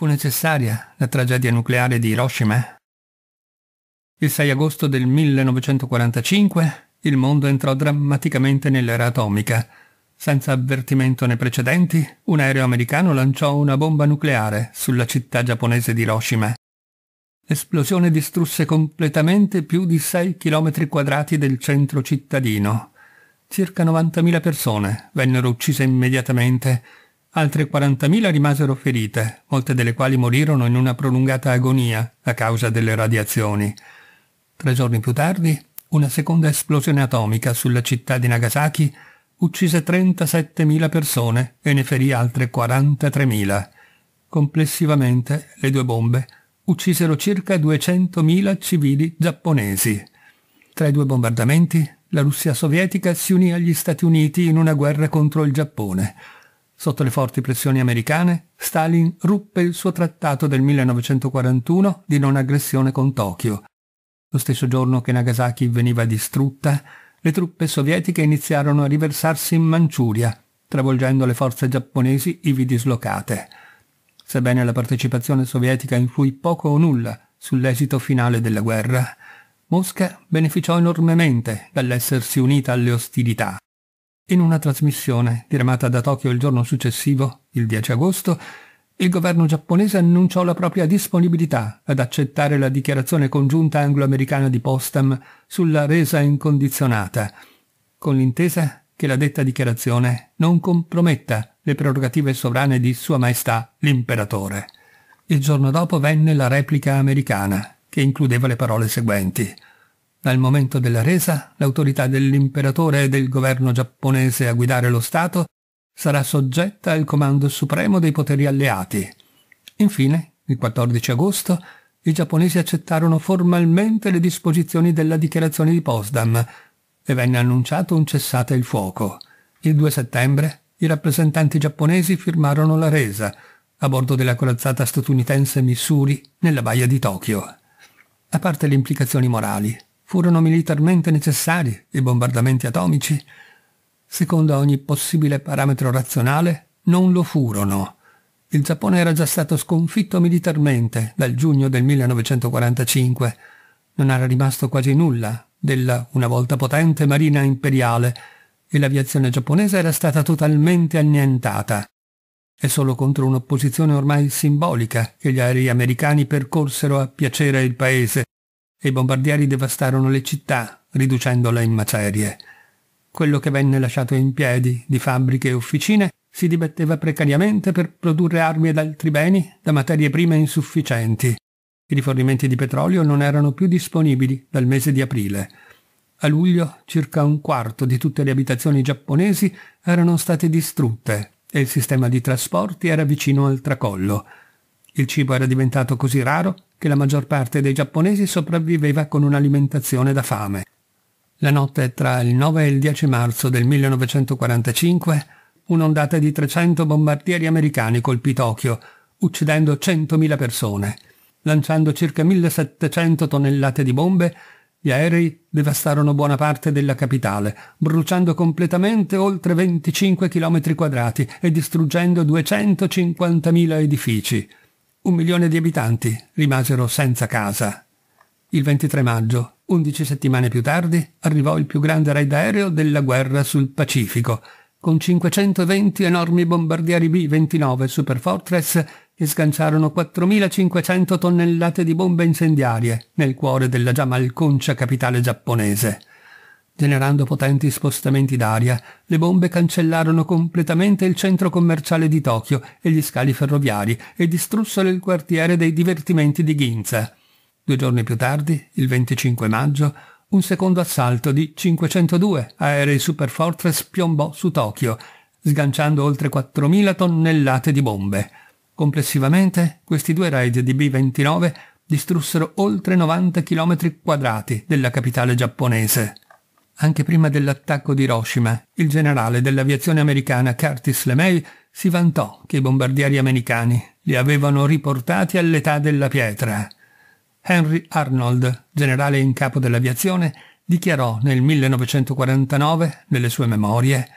Fu necessaria la tragedia nucleare di Hiroshima? Il 6 agosto del 1945 il mondo entrò drammaticamente nell'era atomica. Senza avvertimento né precedenti, un aereo americano lanciò una bomba nucleare sulla città giapponese di Hiroshima. L'esplosione distrusse completamente più di 6 km quadrati del centro cittadino. Circa 90.000 persone vennero uccise immediatamente Altre 40.000 rimasero ferite, molte delle quali morirono in una prolungata agonia a causa delle radiazioni. Tre giorni più tardi, una seconda esplosione atomica sulla città di Nagasaki uccise 37.000 persone e ne ferì altre 43.000. Complessivamente, le due bombe uccisero circa 200.000 civili giapponesi. Tra i due bombardamenti, la Russia sovietica si unì agli Stati Uniti in una guerra contro il Giappone – Sotto le forti pressioni americane, Stalin ruppe il suo trattato del 1941 di non aggressione con Tokyo. Lo stesso giorno che Nagasaki veniva distrutta, le truppe sovietiche iniziarono a riversarsi in Manciuria, travolgendo le forze giapponesi ivi dislocate. Sebbene la partecipazione sovietica influì poco o nulla sull'esito finale della guerra, Mosca beneficiò enormemente dall'essersi unita alle ostilità. In una trasmissione diramata da Tokyo il giorno successivo, il 10 agosto, il governo giapponese annunciò la propria disponibilità ad accettare la dichiarazione congiunta anglo-americana di Postam sulla resa incondizionata, con l'intesa che la detta dichiarazione non comprometta le prerogative sovrane di Sua Maestà l'imperatore. Il giorno dopo venne la replica americana, che includeva le parole seguenti. Dal momento della resa, l'autorità dell'imperatore e del governo giapponese a guidare lo Stato sarà soggetta al comando supremo dei poteri alleati. Infine, il 14 agosto, i giapponesi accettarono formalmente le disposizioni della dichiarazione di Potsdam e venne annunciato un cessate il fuoco. Il 2 settembre i rappresentanti giapponesi firmarono la resa a bordo della corazzata statunitense Missouri nella baia di Tokyo. A parte le implicazioni morali, Furono militarmente necessari i bombardamenti atomici? Secondo ogni possibile parametro razionale, non lo furono. Il Giappone era già stato sconfitto militarmente dal giugno del 1945. Non era rimasto quasi nulla della una volta potente marina imperiale e l'aviazione giapponese era stata totalmente annientata. È solo contro un'opposizione ormai simbolica che gli aerei americani percorsero a piacere il paese, e i bombardieri devastarono le città, riducendole in macerie. Quello che venne lasciato in piedi di fabbriche e officine si dibatteva precariamente per produrre armi ed altri beni da materie prime insufficienti. I rifornimenti di petrolio non erano più disponibili dal mese di aprile. A luglio circa un quarto di tutte le abitazioni giapponesi erano state distrutte e il sistema di trasporti era vicino al tracollo. Il cibo era diventato così raro che la maggior parte dei giapponesi sopravviveva con un'alimentazione da fame. La notte tra il 9 e il 10 marzo del 1945 un'ondata di 300 bombardieri americani colpì Tokyo, uccidendo 100.000 persone. Lanciando circa 1.700 tonnellate di bombe, gli aerei devastarono buona parte della capitale, bruciando completamente oltre 25 km quadrati e distruggendo 250.000 edifici. Un milione di abitanti rimasero senza casa. Il 23 maggio, 11 settimane più tardi, arrivò il più grande raid aereo della guerra sul Pacifico, con 520 enormi bombardieri B-29 Super Fortress che sganciarono 4.500 tonnellate di bombe incendiarie nel cuore della già malconcia capitale giapponese. Generando potenti spostamenti d'aria, le bombe cancellarono completamente il centro commerciale di Tokyo e gli scali ferroviari e distrussero il quartiere dei divertimenti di Ginza. Due giorni più tardi, il 25 maggio, un secondo assalto di 502 aerei Superfortress piombò su Tokyo, sganciando oltre 4.000 tonnellate di bombe. Complessivamente, questi due raid di B-29 distrussero oltre 90 km quadrati della capitale giapponese. Anche prima dell'attacco di Hiroshima, il generale dell'aviazione americana Curtis LeMay si vantò che i bombardieri americani li avevano riportati all'età della pietra. Henry Arnold, generale in capo dell'aviazione, dichiarò nel 1949, nelle sue memorie,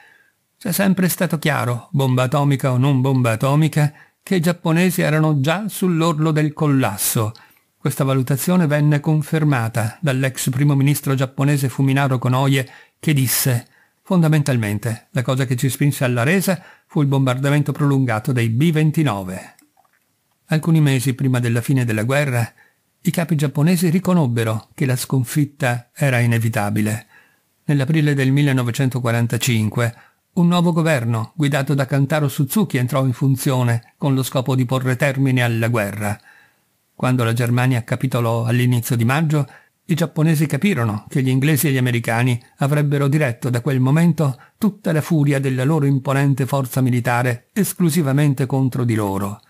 «C'è sempre stato chiaro, bomba atomica o non bomba atomica, che i giapponesi erano già sull'orlo del collasso questa valutazione venne confermata dall'ex primo ministro giapponese Fuminaro Konoye che disse Fondamentalmente, la cosa che ci spinse alla resa fu il bombardamento prolungato dei B-29. Alcuni mesi prima della fine della guerra, i capi giapponesi riconobbero che la sconfitta era inevitabile. Nell'aprile del 1945, un nuovo governo, guidato da Kantaro Suzuki, entrò in funzione con lo scopo di porre termine alla guerra – quando la Germania capitolò all'inizio di maggio, i giapponesi capirono che gli inglesi e gli americani avrebbero diretto da quel momento tutta la furia della loro imponente forza militare esclusivamente contro di loro.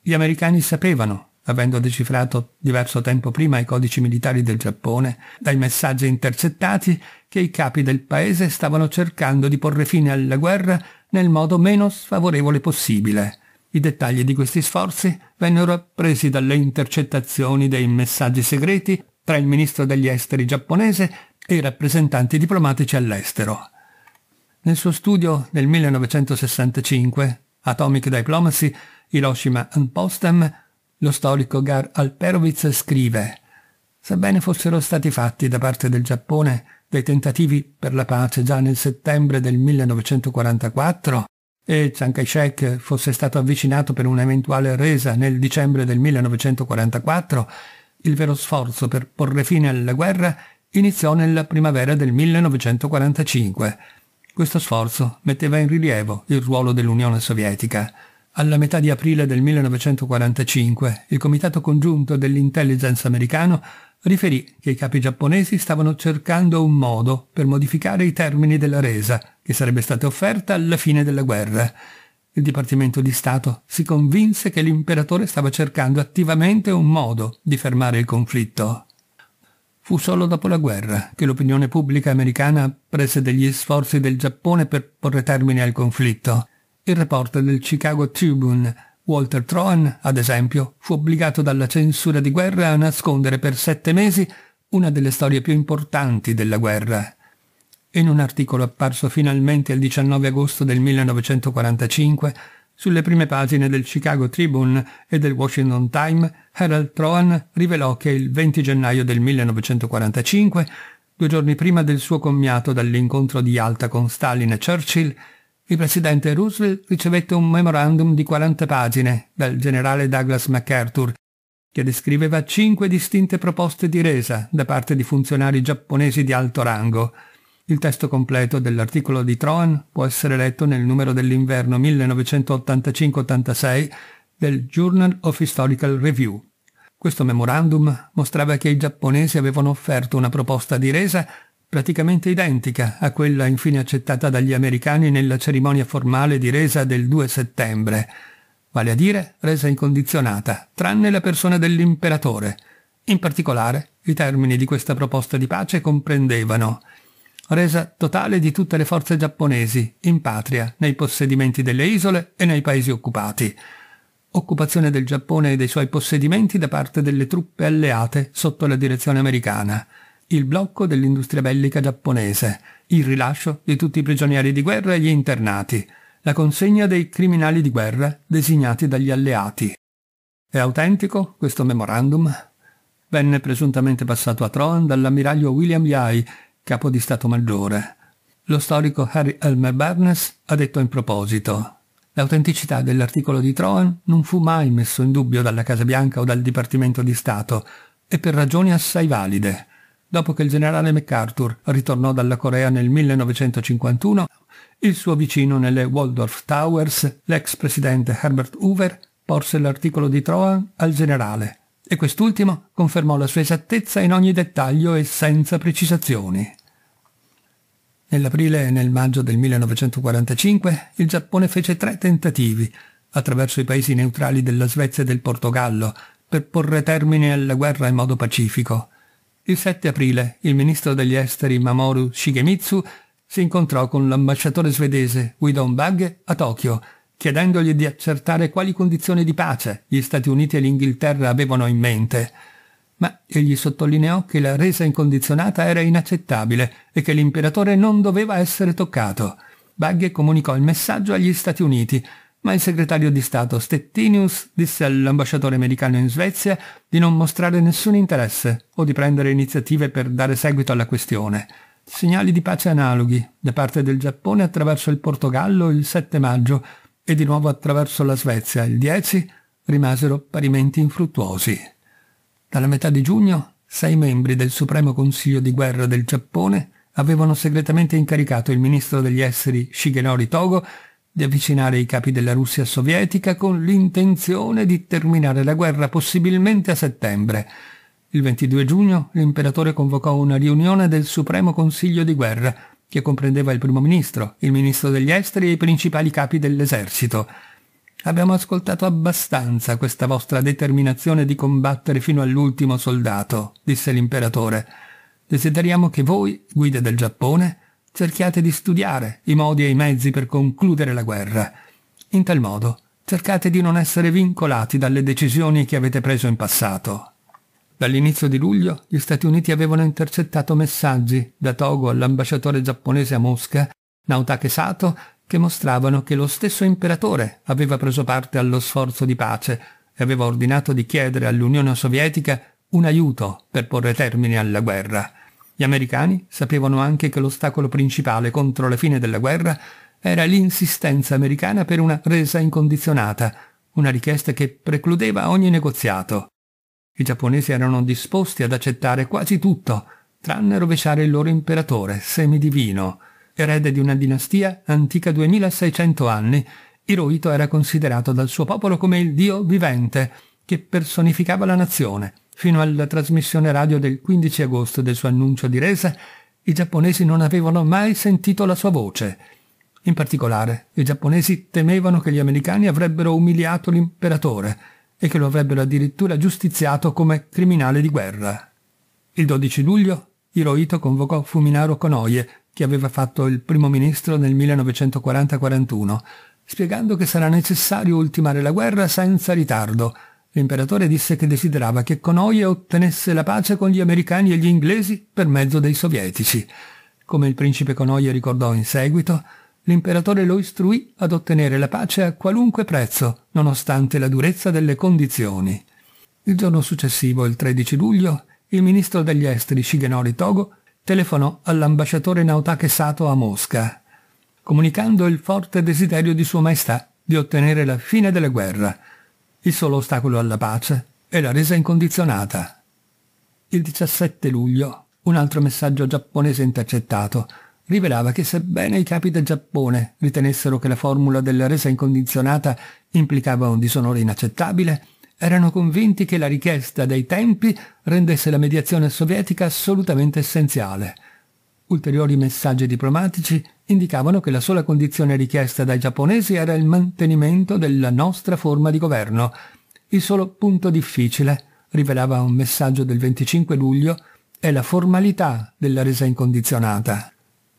Gli americani sapevano, avendo decifrato diverso tempo prima i codici militari del Giappone, dai messaggi intercettati, che i capi del paese stavano cercando di porre fine alla guerra nel modo meno sfavorevole possibile. I dettagli di questi sforzi vennero appresi dalle intercettazioni dei messaggi segreti tra il ministro degli esteri giapponese e i rappresentanti diplomatici all'estero. Nel suo studio del 1965, Atomic Diplomacy, Hiroshima and Potsdam, lo storico Gar Alperovitz scrive «Sebbene fossero stati fatti da parte del Giappone dei tentativi per la pace già nel settembre del 1944, e Chiang Kai-shek fosse stato avvicinato per un'eventuale resa nel dicembre del 1944, il vero sforzo per porre fine alla guerra iniziò nella primavera del 1945. Questo sforzo metteva in rilievo il ruolo dell'Unione Sovietica. Alla metà di aprile del 1945 il Comitato Congiunto dell'Intelligence americano riferì che i capi giapponesi stavano cercando un modo per modificare i termini della resa che sarebbe stata offerta alla fine della guerra. Il Dipartimento di Stato si convinse che l'imperatore stava cercando attivamente un modo di fermare il conflitto. Fu solo dopo la guerra che l'opinione pubblica americana prese degli sforzi del Giappone per porre termine al conflitto. Il reporter del Chicago Tribune, Walter Troan, ad esempio, fu obbligato dalla censura di guerra a nascondere per sette mesi una delle storie più importanti della guerra, in un articolo apparso finalmente il 19 agosto del 1945 sulle prime pagine del Chicago Tribune e del Washington Times, Harold Trohan rivelò che il 20 gennaio del 1945, due giorni prima del suo commiato dall'incontro di Alta con Stalin e Churchill, il presidente Roosevelt ricevette un memorandum di 40 pagine dal generale Douglas MacArthur che descriveva cinque distinte proposte di resa da parte di funzionari giapponesi di alto rango – il testo completo dell'articolo di Troan può essere letto nel numero dell'inverno 1985-86 del Journal of Historical Review. Questo memorandum mostrava che i giapponesi avevano offerto una proposta di resa praticamente identica a quella infine accettata dagli americani nella cerimonia formale di resa del 2 settembre, vale a dire resa incondizionata, tranne la persona dell'imperatore. In particolare, i termini di questa proposta di pace comprendevano resa totale di tutte le forze giapponesi, in patria, nei possedimenti delle isole e nei paesi occupati. Occupazione del Giappone e dei suoi possedimenti da parte delle truppe alleate sotto la direzione americana. Il blocco dell'industria bellica giapponese. Il rilascio di tutti i prigionieri di guerra e gli internati. La consegna dei criminali di guerra designati dagli alleati. È autentico questo memorandum? Venne presuntamente passato a Troan dall'ammiraglio William Yai capo di Stato Maggiore. Lo storico Harry Elmer Barnes ha detto in proposito L'autenticità dell'articolo di Troen non fu mai messo in dubbio dalla Casa Bianca o dal Dipartimento di Stato, e per ragioni assai valide. Dopo che il generale MacArthur ritornò dalla Corea nel 1951, il suo vicino nelle Waldorf Towers, l'ex presidente Herbert Hoover, porse l'articolo di Troan al generale, e quest'ultimo confermò la sua esattezza in ogni dettaglio e senza precisazioni. Nell'aprile e nel maggio del 1945 il Giappone fece tre tentativi, attraverso i paesi neutrali della Svezia e del Portogallo, per porre termine alla guerra in modo pacifico. Il 7 aprile il ministro degli esteri Mamoru Shigemitsu si incontrò con l'ambasciatore svedese Guidon Bagge a Tokyo, chiedendogli di accertare quali condizioni di pace gli Stati Uniti e l'Inghilterra avevano in mente – ma egli sottolineò che la resa incondizionata era inaccettabile e che l'imperatore non doveva essere toccato. Baghe comunicò il messaggio agli Stati Uniti, ma il segretario di Stato Stettinius disse all'ambasciatore americano in Svezia di non mostrare nessun interesse o di prendere iniziative per dare seguito alla questione. Segnali di pace analoghi da parte del Giappone attraverso il Portogallo il 7 maggio e di nuovo attraverso la Svezia il 10 rimasero parimenti infruttuosi. Dalla metà di giugno, sei membri del Supremo Consiglio di Guerra del Giappone avevano segretamente incaricato il ministro degli esteri Shigenori Togo di avvicinare i capi della Russia sovietica con l'intenzione di terminare la guerra possibilmente a settembre. Il 22 giugno l'imperatore convocò una riunione del Supremo Consiglio di Guerra, che comprendeva il primo ministro, il ministro degli esteri e i principali capi dell'esercito. Abbiamo ascoltato abbastanza questa vostra determinazione di combattere fino all'ultimo soldato, disse l'imperatore. Desideriamo che voi, guide del Giappone, cerchiate di studiare i modi e i mezzi per concludere la guerra. In tal modo cercate di non essere vincolati dalle decisioni che avete preso in passato. Dall'inizio di luglio gli Stati Uniti avevano intercettato messaggi da Togo all'ambasciatore giapponese a Mosca, Nautake Sato, che mostravano che lo stesso imperatore aveva preso parte allo sforzo di pace e aveva ordinato di chiedere all'Unione Sovietica un aiuto per porre termine alla guerra. Gli americani sapevano anche che l'ostacolo principale contro la fine della guerra era l'insistenza americana per una resa incondizionata, una richiesta che precludeva ogni negoziato. I giapponesi erano disposti ad accettare quasi tutto, tranne rovesciare il loro imperatore semidivino erede di una dinastia antica 2600 anni, Hirohito era considerato dal suo popolo come il dio vivente che personificava la nazione. Fino alla trasmissione radio del 15 agosto del suo annuncio di resa, i giapponesi non avevano mai sentito la sua voce. In particolare, i giapponesi temevano che gli americani avrebbero umiliato l'imperatore e che lo avrebbero addirittura giustiziato come criminale di guerra. Il 12 luglio Hirohito convocò Fuminaro Konoye, che aveva fatto il primo ministro nel 1940-41, spiegando che sarà necessario ultimare la guerra senza ritardo. L'imperatore disse che desiderava che Conoye ottenesse la pace con gli americani e gli inglesi per mezzo dei sovietici. Come il principe Conoye ricordò in seguito, l'imperatore lo istruì ad ottenere la pace a qualunque prezzo, nonostante la durezza delle condizioni. Il giorno successivo, il 13 luglio, il ministro degli esteri Shigenori Togo telefonò all'ambasciatore Nautake Sato a Mosca, comunicando il forte desiderio di Sua Maestà di ottenere la fine della guerra, il solo ostacolo alla pace e la resa incondizionata. Il 17 luglio un altro messaggio giapponese intercettato rivelava che sebbene i capi del Giappone ritenessero che la formula della resa incondizionata implicava un disonore inaccettabile, erano convinti che la richiesta dei tempi rendesse la mediazione sovietica assolutamente essenziale. Ulteriori messaggi diplomatici indicavano che la sola condizione richiesta dai giapponesi era il mantenimento della nostra forma di governo. Il solo punto difficile, rivelava un messaggio del 25 luglio, è la formalità della resa incondizionata.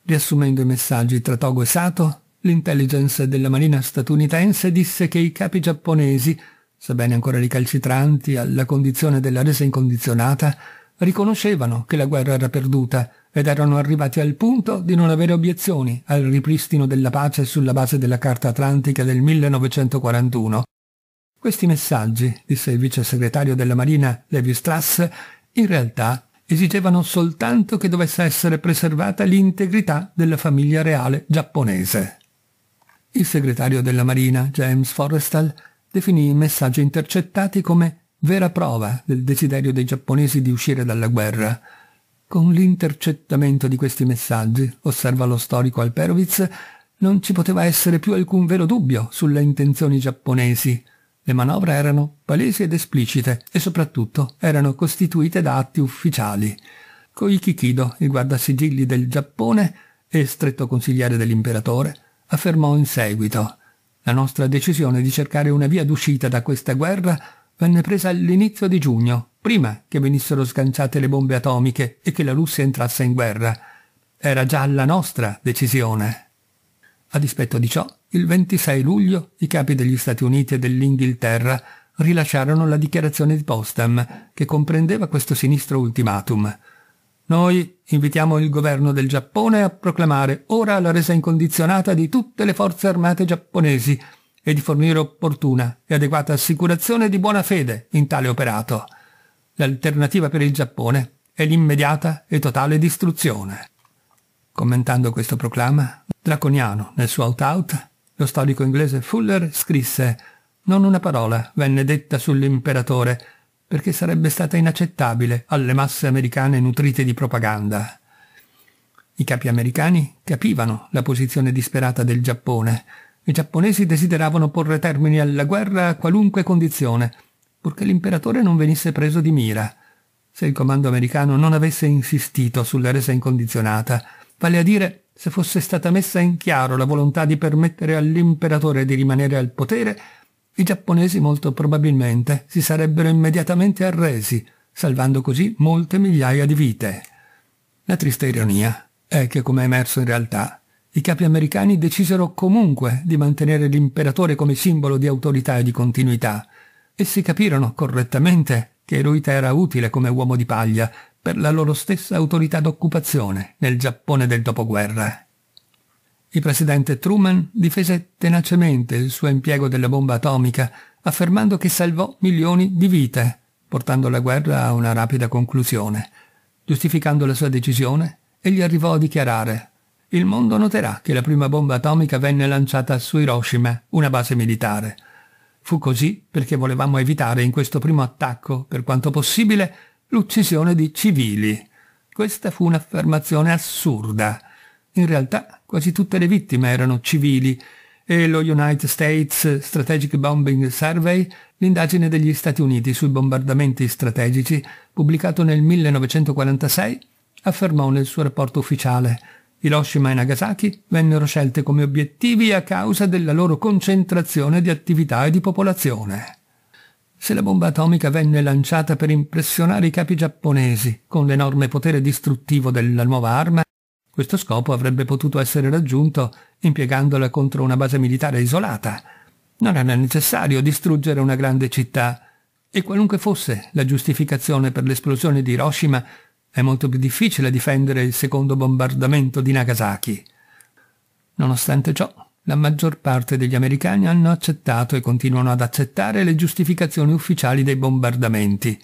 Riassumendo i messaggi tra Togo e Sato, l'intelligence della marina statunitense disse che i capi giapponesi sebbene ancora ricalcitranti alla condizione della resa incondizionata, riconoscevano che la guerra era perduta ed erano arrivati al punto di non avere obiezioni al ripristino della pace sulla base della Carta Atlantica del 1941. Questi messaggi, disse il vice segretario della Marina Levi Strass, in realtà esigevano soltanto che dovesse essere preservata l'integrità della famiglia reale giapponese. Il segretario della Marina, James Forrestal, definì i messaggi intercettati come vera prova del desiderio dei giapponesi di uscire dalla guerra. Con l'intercettamento di questi messaggi, osserva lo storico Alperovitz, non ci poteva essere più alcun vero dubbio sulle intenzioni giapponesi. Le manovre erano palesi ed esplicite e soprattutto erano costituite da atti ufficiali. Koiki Kido, il guardasigilli del Giappone e stretto consigliere dell'imperatore, affermò in seguito la nostra decisione di cercare una via d'uscita da questa guerra venne presa all'inizio di giugno, prima che venissero sganciate le bombe atomiche e che la Russia entrasse in guerra. Era già la nostra decisione. A dispetto di ciò, il 26 luglio i capi degli Stati Uniti e dell'Inghilterra rilasciarono la dichiarazione di Potsdam, che comprendeva questo sinistro ultimatum. Noi invitiamo il governo del Giappone a proclamare ora la resa incondizionata di tutte le forze armate giapponesi e di fornire opportuna e adeguata assicurazione di buona fede in tale operato. L'alternativa per il Giappone è l'immediata e totale distruzione. Commentando questo proclama, Draconiano, nel suo out-out, lo storico inglese Fuller scrisse «Non una parola venne detta sull'imperatore, perché sarebbe stata inaccettabile alle masse americane nutrite di propaganda. I capi americani capivano la posizione disperata del Giappone. I giapponesi desideravano porre termine alla guerra a qualunque condizione, purché l'imperatore non venisse preso di mira. Se il comando americano non avesse insistito sulla resa incondizionata, vale a dire se fosse stata messa in chiaro la volontà di permettere all'imperatore di rimanere al potere i giapponesi molto probabilmente si sarebbero immediatamente arresi, salvando così molte migliaia di vite. La triste ironia è che, come è emerso in realtà, i capi americani decisero comunque di mantenere l'imperatore come simbolo di autorità e di continuità, e si capirono correttamente che Eruita era utile come uomo di paglia per la loro stessa autorità d'occupazione nel Giappone del dopoguerra. Il presidente Truman difese tenacemente il suo impiego della bomba atomica, affermando che salvò milioni di vite, portando la guerra a una rapida conclusione. Giustificando la sua decisione, egli arrivò a dichiarare «Il mondo noterà che la prima bomba atomica venne lanciata su Hiroshima, una base militare. Fu così perché volevamo evitare in questo primo attacco, per quanto possibile, l'uccisione di civili. Questa fu un'affermazione assurda. In realtà Quasi tutte le vittime erano civili e lo United States Strategic Bombing Survey, l'indagine degli Stati Uniti sui bombardamenti strategici, pubblicato nel 1946, affermò nel suo rapporto ufficiale Hiroshima e Nagasaki vennero scelte come obiettivi a causa della loro concentrazione di attività e di popolazione. Se la bomba atomica venne lanciata per impressionare i capi giapponesi con l'enorme potere distruttivo della nuova arma, questo scopo avrebbe potuto essere raggiunto impiegandola contro una base militare isolata. Non era necessario distruggere una grande città. E qualunque fosse la giustificazione per l'esplosione di Hiroshima, è molto più difficile difendere il secondo bombardamento di Nagasaki. Nonostante ciò, la maggior parte degli americani hanno accettato e continuano ad accettare le giustificazioni ufficiali dei bombardamenti.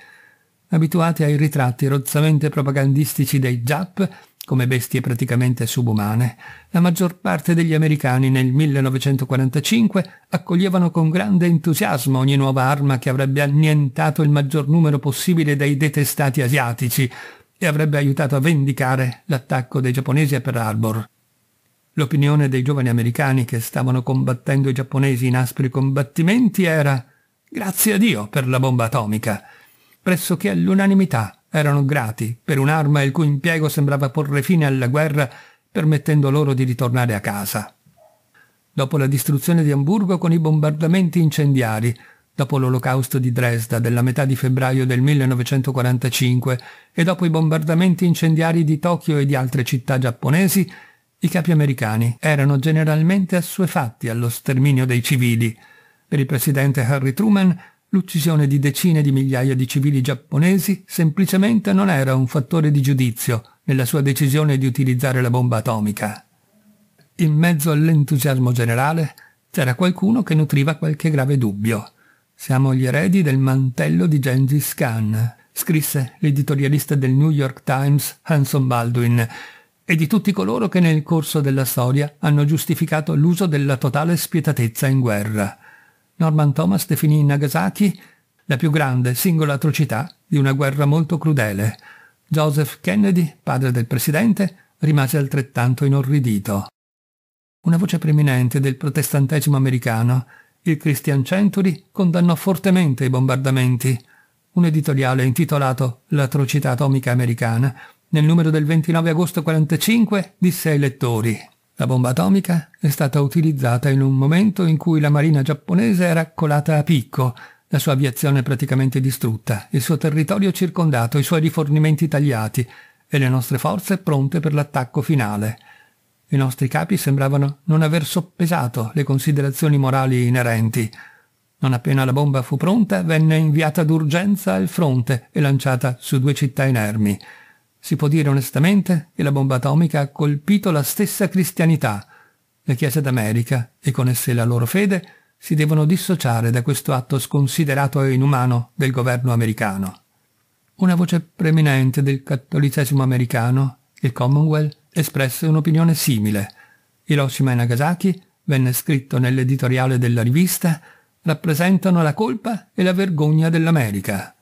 Abituati ai ritratti rozzamente propagandistici dei Jap, come bestie praticamente subumane, la maggior parte degli americani nel 1945 accoglievano con grande entusiasmo ogni nuova arma che avrebbe annientato il maggior numero possibile dei detestati asiatici e avrebbe aiutato a vendicare l'attacco dei giapponesi a Pearl Harbor. L'opinione dei giovani americani che stavano combattendo i giapponesi in aspri combattimenti era «Grazie a Dio per la bomba atomica!» pressoché all'unanimità erano grati per un'arma il cui impiego sembrava porre fine alla guerra permettendo loro di ritornare a casa. Dopo la distruzione di Amburgo con i bombardamenti incendiari, dopo l'olocausto di Dresda della metà di febbraio del 1945 e dopo i bombardamenti incendiari di Tokyo e di altre città giapponesi, i capi americani erano generalmente assuefatti allo sterminio dei civili. Per il presidente Harry Truman L'uccisione di decine di migliaia di civili giapponesi semplicemente non era un fattore di giudizio nella sua decisione di utilizzare la bomba atomica. In mezzo all'entusiasmo generale c'era qualcuno che nutriva qualche grave dubbio. Siamo gli eredi del mantello di Gengis Khan, scrisse l'editorialista del New York Times Hanson Baldwin, e di tutti coloro che nel corso della storia hanno giustificato l'uso della totale spietatezza in guerra. Norman Thomas definì Nagasaki la più grande singola atrocità di una guerra molto crudele. Joseph Kennedy, padre del presidente, rimase altrettanto inorridito. Una voce preminente del protestantesimo americano, il Christian Century, condannò fortemente i bombardamenti. Un editoriale intitolato L'atrocità atomica americana, nel numero del 29 agosto 45, disse ai lettori la bomba atomica è stata utilizzata in un momento in cui la marina giapponese era colata a picco, la sua aviazione praticamente distrutta, il suo territorio circondato, i suoi rifornimenti tagliati e le nostre forze pronte per l'attacco finale. I nostri capi sembravano non aver soppesato le considerazioni morali inerenti. Non appena la bomba fu pronta, venne inviata d'urgenza al fronte e lanciata su due città inermi. Si può dire onestamente che la bomba atomica ha colpito la stessa cristianità. Le chiese d'America, e con esse la loro fede, si devono dissociare da questo atto sconsiderato e inumano del governo americano. Una voce preminente del cattolicesimo americano, il Commonwealth, espresse un'opinione simile. Hiroshima e Nagasaki, venne scritto nell'editoriale della rivista, rappresentano la colpa e la vergogna dell'America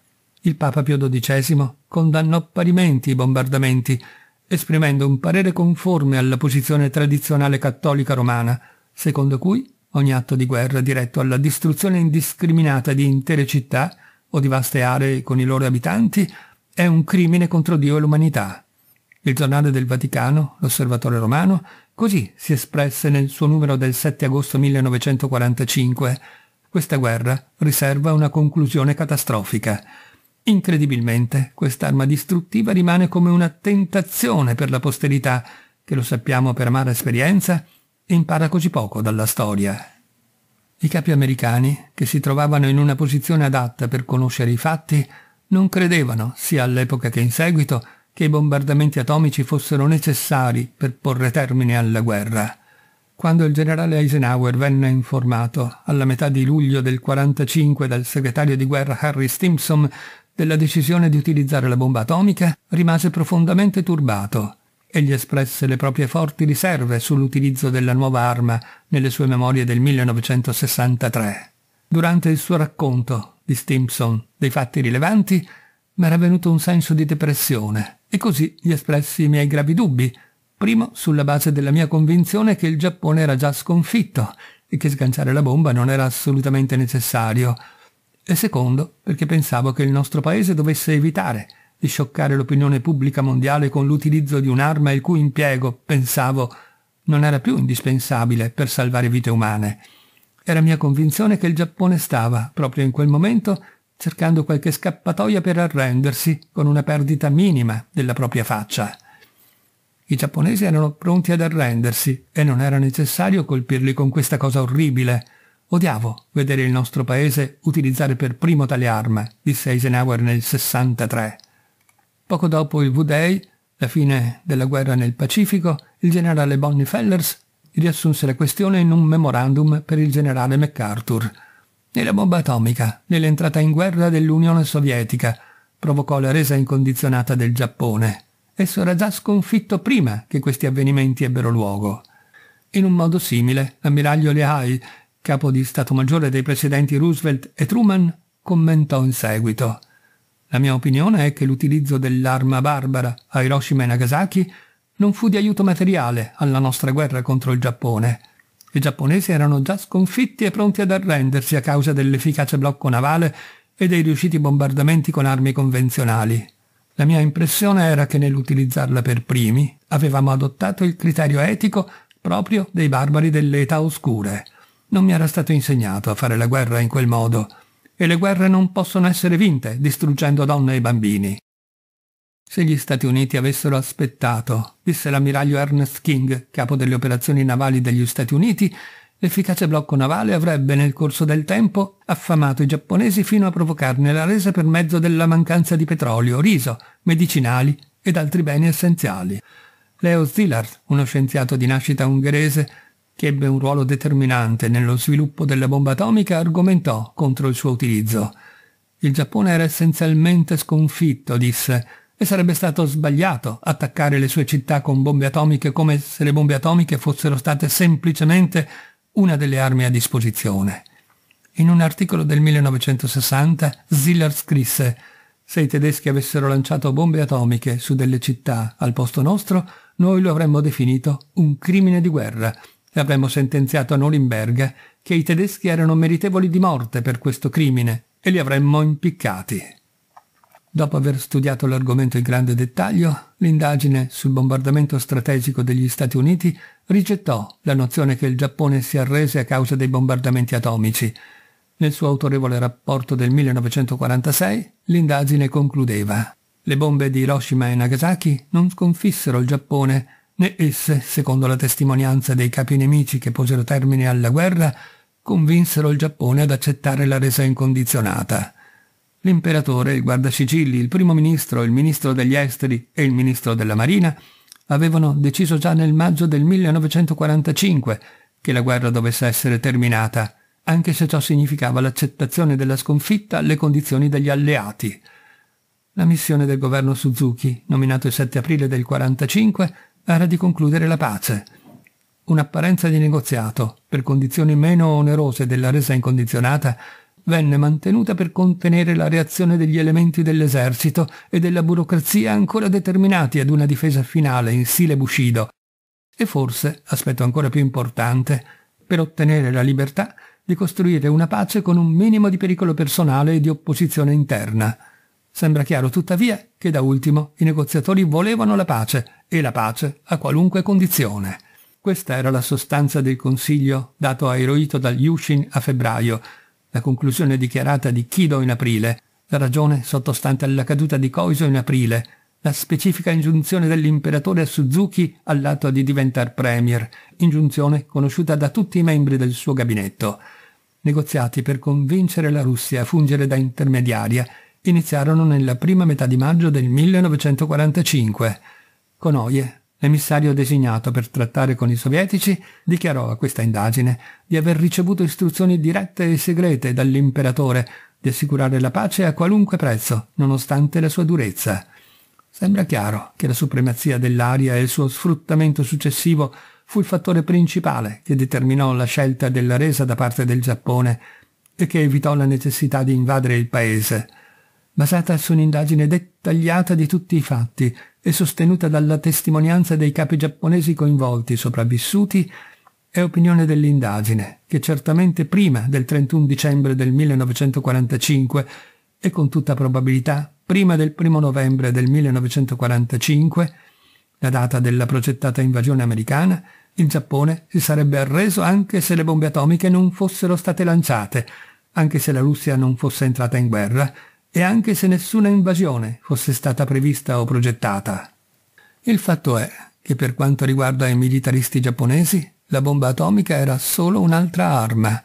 il Papa Pio XII condannò parimenti i bombardamenti, esprimendo un parere conforme alla posizione tradizionale cattolica romana, secondo cui ogni atto di guerra diretto alla distruzione indiscriminata di intere città o di vaste aree con i loro abitanti è un crimine contro Dio e l'umanità. Il giornale del Vaticano, l'Osservatore Romano, così si espresse nel suo numero del 7 agosto 1945. Questa guerra riserva una conclusione catastrofica. Incredibilmente, quest'arma distruttiva rimane come una tentazione per la posterità, che lo sappiamo per amara esperienza, e impara così poco dalla storia. I capi americani, che si trovavano in una posizione adatta per conoscere i fatti, non credevano, sia all'epoca che in seguito, che i bombardamenti atomici fossero necessari per porre termine alla guerra. Quando il generale Eisenhower venne informato, alla metà di luglio del 1945, dal segretario di guerra Harry Stimson della decisione di utilizzare la bomba atomica, rimase profondamente turbato. gli espresse le proprie forti riserve sull'utilizzo della nuova arma nelle sue memorie del 1963. Durante il suo racconto di Stimson dei fatti rilevanti, m'era venuto un senso di depressione e così gli espressi i miei gravi dubbi, primo sulla base della mia convinzione che il Giappone era già sconfitto e che sganciare la bomba non era assolutamente necessario, e secondo perché pensavo che il nostro paese dovesse evitare di scioccare l'opinione pubblica mondiale con l'utilizzo di un'arma il cui impiego, pensavo, non era più indispensabile per salvare vite umane. Era mia convinzione che il Giappone stava, proprio in quel momento, cercando qualche scappatoia per arrendersi con una perdita minima della propria faccia. I giapponesi erano pronti ad arrendersi e non era necessario colpirli con questa cosa orribile – Odiavo vedere il nostro paese utilizzare per primo tale arma, disse Eisenhower nel 63. Poco dopo il V-Day, la fine della guerra nel Pacifico, il generale Bonnie Fellers riassunse la questione in un memorandum per il generale MacArthur. E la bomba atomica, nell'entrata in guerra dell'Unione Sovietica, provocò la resa incondizionata del Giappone. Esso era già sconfitto prima che questi avvenimenti ebbero luogo. In un modo simile, l'ammiraglio Lehigh capo di Stato Maggiore dei presidenti Roosevelt e Truman, commentò in seguito. La mia opinione è che l'utilizzo dell'arma barbara a Hiroshima e Nagasaki non fu di aiuto materiale alla nostra guerra contro il Giappone. I giapponesi erano già sconfitti e pronti ad arrendersi a causa dell'efficace blocco navale e dei riusciti bombardamenti con armi convenzionali. La mia impressione era che nell'utilizzarla per primi avevamo adottato il criterio etico proprio dei barbari delle età oscure. Non mi era stato insegnato a fare la guerra in quel modo, e le guerre non possono essere vinte distruggendo donne e bambini. Se gli Stati Uniti avessero aspettato, disse l'ammiraglio Ernest King, capo delle operazioni navali degli Stati Uniti, l'efficace blocco navale avrebbe nel corso del tempo affamato i giapponesi fino a provocarne la resa per mezzo della mancanza di petrolio, riso, medicinali ed altri beni essenziali. Leo Szilard, uno scienziato di nascita ungherese, che ebbe un ruolo determinante nello sviluppo della bomba atomica, argomentò contro il suo utilizzo. Il Giappone era essenzialmente sconfitto, disse, e sarebbe stato sbagliato attaccare le sue città con bombe atomiche come se le bombe atomiche fossero state semplicemente una delle armi a disposizione. In un articolo del 1960 Ziller scrisse «Se i tedeschi avessero lanciato bombe atomiche su delle città al posto nostro, noi lo avremmo definito un crimine di guerra e avremmo sentenziato a Norimberga che i tedeschi erano meritevoli di morte per questo crimine e li avremmo impiccati. Dopo aver studiato l'argomento in grande dettaglio, l'indagine sul bombardamento strategico degli Stati Uniti rigettò la nozione che il Giappone si arrese a causa dei bombardamenti atomici. Nel suo autorevole rapporto del 1946 l'indagine concludeva. Le bombe di Hiroshima e Nagasaki non sconfissero il Giappone, Né esse, secondo la testimonianza dei capi nemici che posero termine alla guerra, convinsero il Giappone ad accettare la resa incondizionata. L'imperatore, il guardasigilli, il primo ministro, il ministro degli esteri e il ministro della marina avevano deciso già nel maggio del 1945 che la guerra dovesse essere terminata, anche se ciò significava l'accettazione della sconfitta alle condizioni degli alleati. La missione del governo Suzuki, nominato il 7 aprile del 1945, era di concludere la pace. Un'apparenza di negoziato, per condizioni meno onerose della resa incondizionata, venne mantenuta per contenere la reazione degli elementi dell'esercito e della burocrazia ancora determinati ad una difesa finale in stile Bushido e forse, aspetto ancora più importante, per ottenere la libertà di costruire una pace con un minimo di pericolo personale e di opposizione interna. Sembra chiaro tuttavia che da ultimo i negoziatori volevano la pace e la pace a qualunque condizione. Questa era la sostanza del consiglio dato a Eroito dal Yushin a febbraio, la conclusione dichiarata di Kido in aprile, la ragione sottostante alla caduta di Koiso in aprile, la specifica ingiunzione dell'imperatore a Suzuki all'atto di diventare premier, ingiunzione conosciuta da tutti i membri del suo gabinetto. Negoziati per convincere la Russia a fungere da intermediaria iniziarono nella prima metà di maggio del 1945. Konoye, emissario designato per trattare con i sovietici, dichiarò a questa indagine di aver ricevuto istruzioni dirette e segrete dall'imperatore di assicurare la pace a qualunque prezzo, nonostante la sua durezza. Sembra chiaro che la supremazia dell'aria e il suo sfruttamento successivo fu il fattore principale che determinò la scelta della resa da parte del Giappone e che evitò la necessità di invadere il paese basata su un'indagine dettagliata di tutti i fatti e sostenuta dalla testimonianza dei capi giapponesi coinvolti, sopravvissuti, è opinione dell'indagine, che certamente prima del 31 dicembre del 1945 e con tutta probabilità prima del 1 novembre del 1945, la data della progettata invasione americana, il Giappone si sarebbe arreso anche se le bombe atomiche non fossero state lanciate, anche se la Russia non fosse entrata in guerra e anche se nessuna invasione fosse stata prevista o progettata. Il fatto è che per quanto riguarda i militaristi giapponesi, la bomba atomica era solo un'altra arma.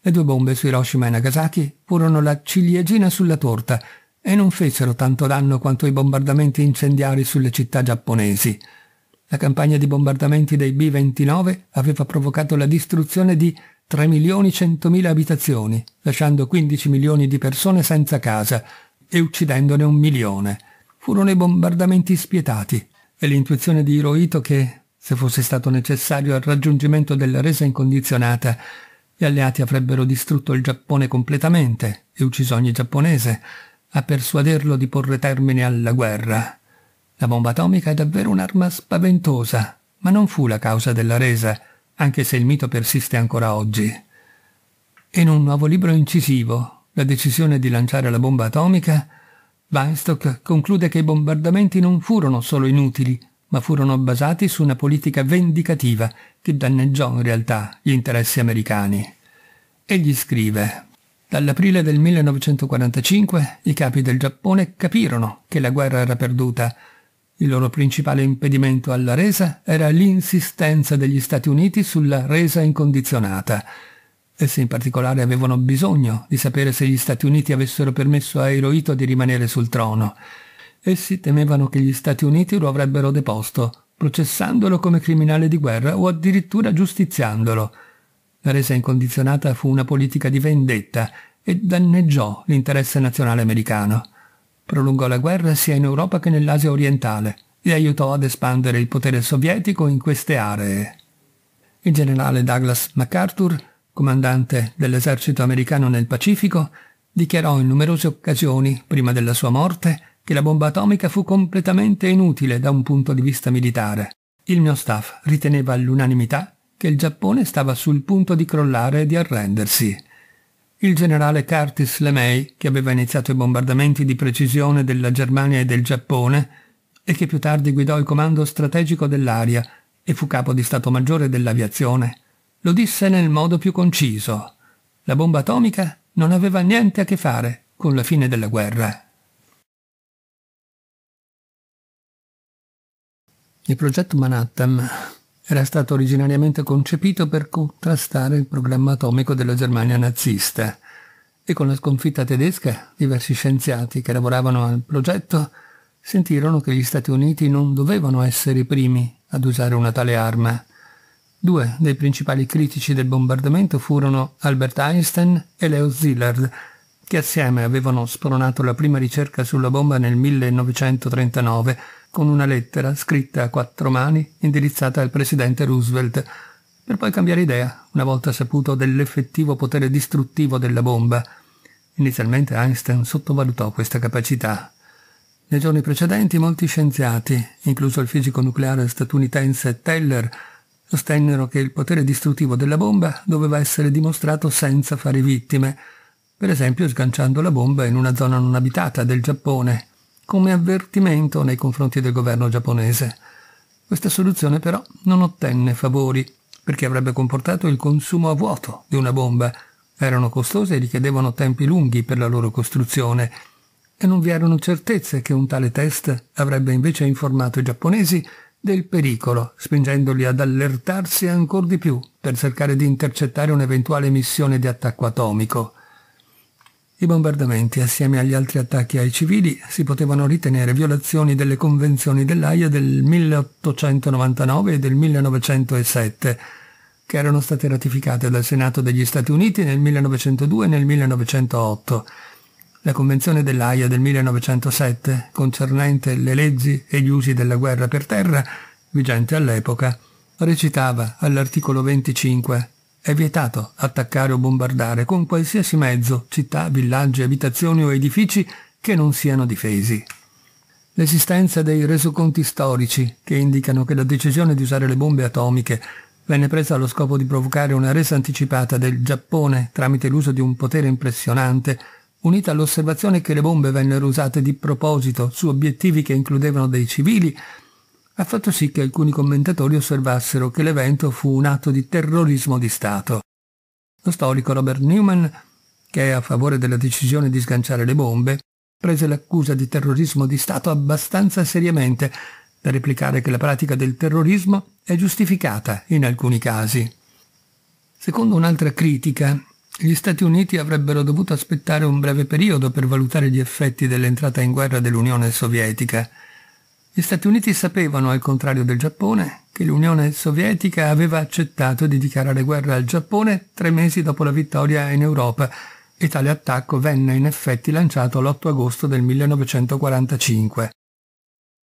Le due bombe su Hiroshima e Nagasaki furono la ciliegina sulla torta e non fecero tanto danno quanto i bombardamenti incendiari sulle città giapponesi. La campagna di bombardamenti dei B-29 aveva provocato la distruzione di 3 milioni 100 mila abitazioni, lasciando 15 milioni di persone senza casa e uccidendone un milione. Furono i bombardamenti spietati e l'intuizione di Hirohito che, se fosse stato necessario al raggiungimento della resa incondizionata, gli alleati avrebbero distrutto il Giappone completamente e ucciso ogni giapponese, a persuaderlo di porre termine alla guerra. La bomba atomica è davvero un'arma spaventosa, ma non fu la causa della resa, anche se il mito persiste ancora oggi. In un nuovo libro incisivo, La decisione di lanciare la bomba atomica, Weinstock conclude che i bombardamenti non furono solo inutili, ma furono basati su una politica vendicativa che danneggiò in realtà gli interessi americani. Egli scrive Dall'aprile del 1945 i capi del Giappone capirono che la guerra era perduta il loro principale impedimento alla resa era l'insistenza degli Stati Uniti sulla resa incondizionata. Essi in particolare avevano bisogno di sapere se gli Stati Uniti avessero permesso a Hirohito di rimanere sul trono. Essi temevano che gli Stati Uniti lo avrebbero deposto, processandolo come criminale di guerra o addirittura giustiziandolo. La resa incondizionata fu una politica di vendetta e danneggiò l'interesse nazionale americano. Prolungò la guerra sia in Europa che nell'Asia orientale e aiutò ad espandere il potere sovietico in queste aree. Il generale Douglas MacArthur, comandante dell'esercito americano nel Pacifico, dichiarò in numerose occasioni, prima della sua morte, che la bomba atomica fu completamente inutile da un punto di vista militare. Il mio staff riteneva all'unanimità che il Giappone stava sul punto di crollare e di arrendersi il generale Curtis LeMay, che aveva iniziato i bombardamenti di precisione della Germania e del Giappone e che più tardi guidò il comando strategico dell'aria e fu capo di Stato Maggiore dell'aviazione, lo disse nel modo più conciso. La bomba atomica non aveva niente a che fare con la fine della guerra. Il progetto Manhattan era stato originariamente concepito per contrastare il programma atomico della Germania nazista e con la sconfitta tedesca diversi scienziati che lavoravano al progetto sentirono che gli Stati Uniti non dovevano essere i primi ad usare una tale arma. Due dei principali critici del bombardamento furono Albert Einstein e Leo Szilard, che assieme avevano spronato la prima ricerca sulla bomba nel 1939 con una lettera scritta a quattro mani indirizzata al presidente Roosevelt, per poi cambiare idea una volta saputo dell'effettivo potere distruttivo della bomba. Inizialmente Einstein sottovalutò questa capacità. Nei giorni precedenti molti scienziati, incluso il fisico nucleare statunitense Teller, sostennero che il potere distruttivo della bomba doveva essere dimostrato senza fare vittime, per esempio sganciando la bomba in una zona non abitata del Giappone come avvertimento nei confronti del governo giapponese. Questa soluzione però non ottenne favori, perché avrebbe comportato il consumo a vuoto di una bomba. Erano costose e richiedevano tempi lunghi per la loro costruzione, e non vi erano certezze che un tale test avrebbe invece informato i giapponesi del pericolo, spingendoli ad allertarsi ancor di più per cercare di intercettare un'eventuale missione di attacco atomico. I bombardamenti, assieme agli altri attacchi ai civili, si potevano ritenere violazioni delle convenzioni dell'AIA del 1899 e del 1907, che erano state ratificate dal Senato degli Stati Uniti nel 1902 e nel 1908. La Convenzione dell'AIA del 1907, concernente le leggi e gli usi della guerra per terra, vigente all'epoca, recitava all'articolo 25 è vietato attaccare o bombardare con qualsiasi mezzo città, villaggi, abitazioni o edifici che non siano difesi. L'esistenza dei resoconti storici, che indicano che la decisione di usare le bombe atomiche venne presa allo scopo di provocare una resa anticipata del Giappone tramite l'uso di un potere impressionante, unita all'osservazione che le bombe vennero usate di proposito su obiettivi che includevano dei civili, ha fatto sì che alcuni commentatori osservassero che l'evento fu un atto di terrorismo di Stato. Lo storico Robert Newman, che è a favore della decisione di sganciare le bombe, prese l'accusa di terrorismo di Stato abbastanza seriamente da replicare che la pratica del terrorismo è giustificata in alcuni casi. Secondo un'altra critica, gli Stati Uniti avrebbero dovuto aspettare un breve periodo per valutare gli effetti dell'entrata in guerra dell'Unione Sovietica. Gli Stati Uniti sapevano, al contrario del Giappone, che l'Unione Sovietica aveva accettato di dichiarare guerra al Giappone tre mesi dopo la vittoria in Europa e tale attacco venne in effetti lanciato l'8 agosto del 1945.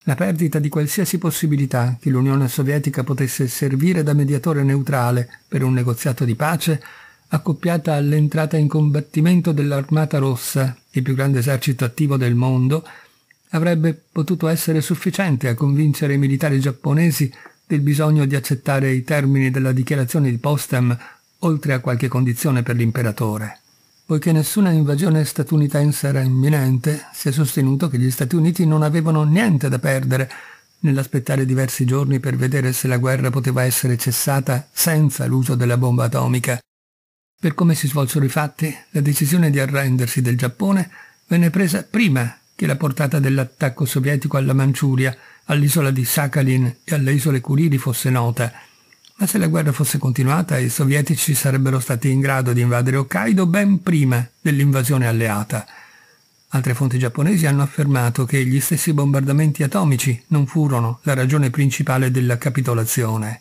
La perdita di qualsiasi possibilità che l'Unione Sovietica potesse servire da mediatore neutrale per un negoziato di pace, accoppiata all'entrata in combattimento dell'Armata Rossa, il più grande esercito attivo del mondo, avrebbe potuto essere sufficiente a convincere i militari giapponesi del bisogno di accettare i termini della dichiarazione di Postam oltre a qualche condizione per l'imperatore. Poiché nessuna invasione statunitense era imminente, si è sostenuto che gli Stati Uniti non avevano niente da perdere nell'aspettare diversi giorni per vedere se la guerra poteva essere cessata senza l'uso della bomba atomica. Per come si svolsero i fatti, la decisione di arrendersi del Giappone venne presa prima che la portata dell'attacco sovietico alla Manciuria, all'isola di Sakhalin e alle isole Kurili fosse nota, ma se la guerra fosse continuata i sovietici sarebbero stati in grado di invadere Hokkaido ben prima dell'invasione alleata. Altre fonti giapponesi hanno affermato che gli stessi bombardamenti atomici non furono la ragione principale della capitolazione.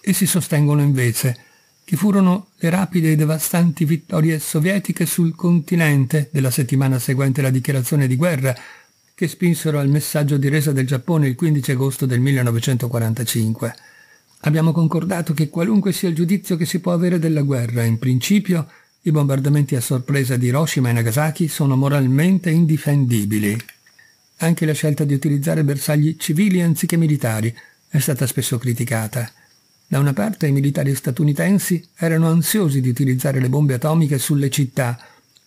Essi sostengono invece che furono le rapide e devastanti vittorie sovietiche sul continente della settimana seguente la dichiarazione di guerra, che spinsero al messaggio di resa del Giappone il 15 agosto del 1945. Abbiamo concordato che qualunque sia il giudizio che si può avere della guerra, in principio i bombardamenti a sorpresa di Hiroshima e Nagasaki sono moralmente indifendibili. Anche la scelta di utilizzare bersagli civili anziché militari è stata spesso criticata. Da una parte i militari statunitensi erano ansiosi di utilizzare le bombe atomiche sulle città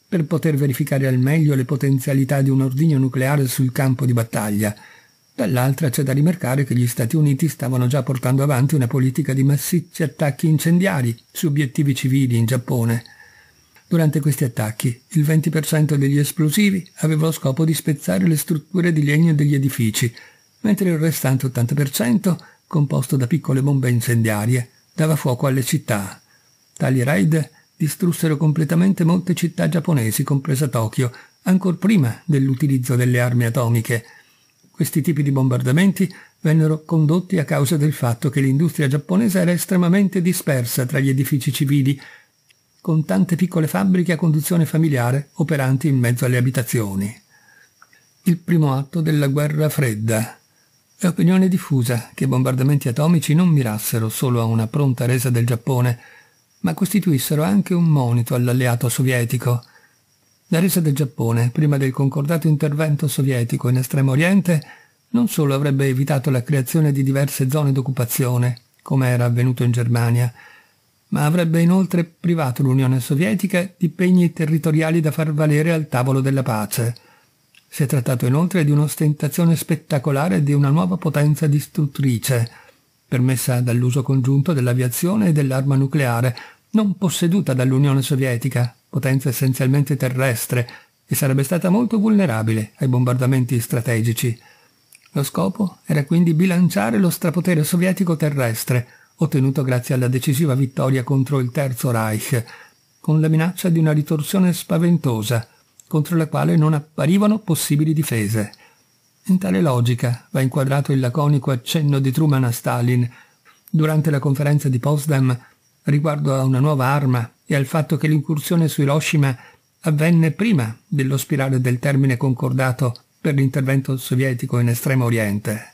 per poter verificare al meglio le potenzialità di un ordigno nucleare sul campo di battaglia. Dall'altra c'è da rimarcare che gli Stati Uniti stavano già portando avanti una politica di massicci attacchi incendiari su obiettivi civili in Giappone. Durante questi attacchi, il 20% degli esplosivi aveva lo scopo di spezzare le strutture di legno degli edifici, mentre il restante 80% composto da piccole bombe incendiarie, dava fuoco alle città. Tali raid distrussero completamente molte città giapponesi, compresa Tokyo, ancor prima dell'utilizzo delle armi atomiche. Questi tipi di bombardamenti vennero condotti a causa del fatto che l'industria giapponese era estremamente dispersa tra gli edifici civili, con tante piccole fabbriche a conduzione familiare operanti in mezzo alle abitazioni. Il primo atto della guerra fredda è opinione diffusa che i bombardamenti atomici non mirassero solo a una pronta resa del Giappone, ma costituissero anche un monito all'alleato sovietico. La resa del Giappone, prima del concordato intervento sovietico in Estremo Oriente, non solo avrebbe evitato la creazione di diverse zone d'occupazione, come era avvenuto in Germania, ma avrebbe inoltre privato l'Unione Sovietica di pegni territoriali da far valere al tavolo della pace – si è trattato inoltre di un'ostentazione spettacolare di una nuova potenza distruttrice, permessa dall'uso congiunto dell'aviazione e dell'arma nucleare, non posseduta dall'Unione Sovietica, potenza essenzialmente terrestre, e sarebbe stata molto vulnerabile ai bombardamenti strategici. Lo scopo era quindi bilanciare lo strapotere sovietico terrestre, ottenuto grazie alla decisiva vittoria contro il Terzo Reich, con la minaccia di una ritorsione spaventosa contro la quale non apparivano possibili difese. In tale logica va inquadrato il laconico accenno di Truman a Stalin durante la conferenza di Potsdam riguardo a una nuova arma e al fatto che l'incursione su Hiroshima avvenne prima dello spirale del termine concordato per l'intervento sovietico in Estremo Oriente.